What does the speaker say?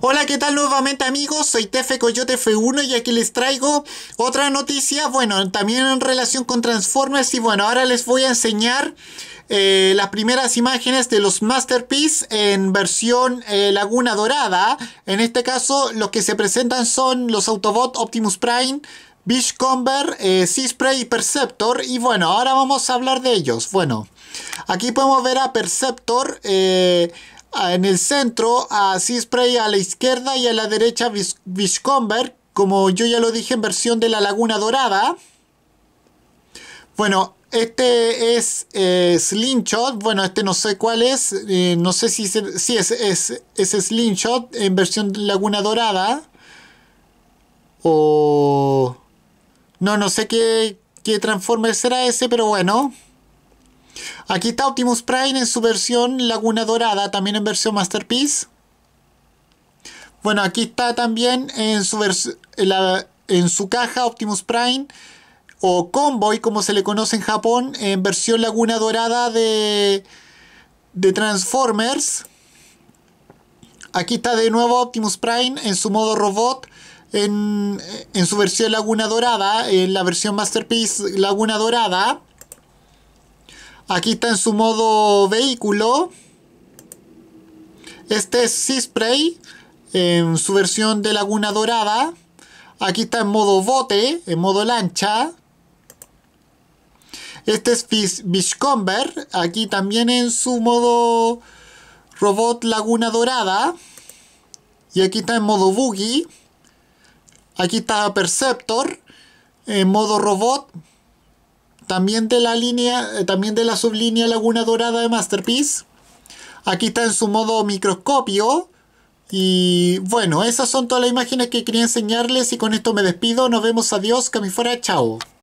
Hola, ¿qué tal nuevamente amigos? Soy Tefe Coyote F1 y aquí les traigo otra noticia, bueno, también en relación con Transformers y bueno, ahora les voy a enseñar eh, las primeras imágenes de los Masterpiece en versión eh, Laguna Dorada. En este caso, los que se presentan son los Autobot Optimus Prime, Beachcomber, eh, Seaspray y Perceptor. Y bueno, ahora vamos a hablar de ellos. Bueno, aquí podemos ver a Perceptor. Eh, en el centro a Seaspray a la izquierda y a la derecha Viscomber. como yo ya lo dije en versión de la Laguna Dorada. Bueno, este es eh, Slingshot, bueno, este no sé cuál es, eh, no sé si, es, es, es Slingshot en versión Laguna Dorada. O... No, no sé qué, qué Transformer será ese, pero bueno. Aquí está Optimus Prime en su versión Laguna Dorada, también en versión Masterpiece. Bueno, aquí está también en su, su caja Optimus Prime o Convoy, como se le conoce en Japón, en versión Laguna Dorada de, de Transformers. Aquí está de nuevo Optimus Prime en su modo robot, en, en su versión Laguna Dorada, en la versión Masterpiece Laguna Dorada. Aquí está en su modo vehículo. Este es Seaspray en su versión de Laguna Dorada. Aquí está en modo bote, en modo lancha. Este es Fishcomber. aquí también en su modo robot Laguna Dorada. Y aquí está en modo buggy. Aquí está Perceptor, en modo robot también de la línea, eh, también de la sublínea Laguna Dorada de Masterpiece. Aquí está en su modo microscopio. Y bueno, esas son todas las imágenes que quería enseñarles y con esto me despido. Nos vemos, adiós, que fuera, chao.